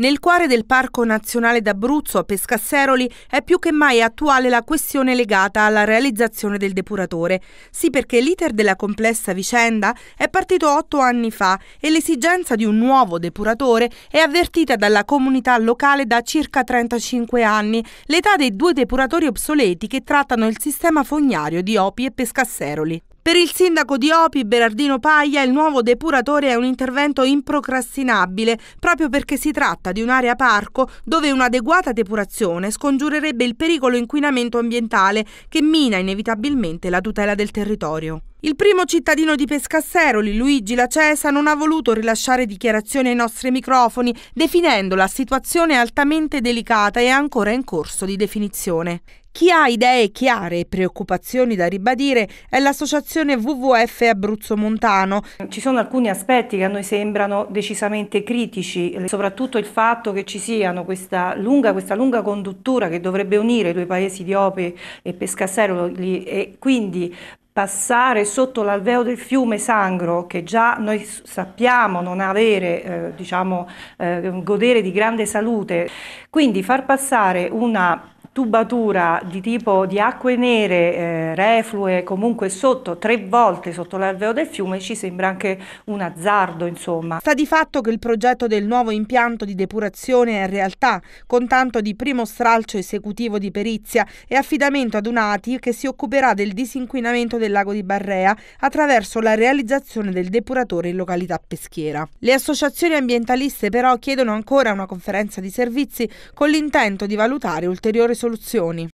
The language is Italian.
Nel cuore del Parco Nazionale d'Abruzzo a Pescasseroli è più che mai attuale la questione legata alla realizzazione del depuratore. Sì perché l'iter della complessa vicenda è partito otto anni fa e l'esigenza di un nuovo depuratore è avvertita dalla comunità locale da circa 35 anni, l'età dei due depuratori obsoleti che trattano il sistema fognario di Opi e Pescasseroli. Per il sindaco di Opi, Berardino Paglia, il nuovo depuratore è un intervento improcrastinabile, proprio perché si tratta di un'area parco dove un'adeguata depurazione scongiurerebbe il pericolo inquinamento ambientale che mina inevitabilmente la tutela del territorio. Il primo cittadino di Pescasseroli, Luigi Lacesa, non ha voluto rilasciare dichiarazioni ai nostri microfoni, definendo la situazione altamente delicata e ancora in corso di definizione. Chi ha idee chiare e preoccupazioni da ribadire è l'associazione WWF Abruzzo Montano. Ci sono alcuni aspetti che a noi sembrano decisamente critici, soprattutto il fatto che ci siano questa lunga, questa lunga conduttura che dovrebbe unire i due paesi di Ope e Pescasseroli e quindi passare sotto l'alveo del fiume Sangro, che già noi sappiamo non avere, eh, diciamo, eh, godere di grande salute, quindi far passare una tubatura di tipo di acque nere, eh, reflue, comunque sotto, tre volte sotto l'alveo del fiume, ci sembra anche un azzardo, insomma. Sta di fatto che il progetto del nuovo impianto di depurazione è realtà, con tanto di primo stralcio esecutivo di perizia e affidamento ad un ATI che si occuperà del disinquinamento del lago di Barrea attraverso la realizzazione del depuratore in località peschiera. Le associazioni ambientaliste però chiedono ancora una conferenza di servizi con l'intento di valutare ulteriori soluzioni soluzioni.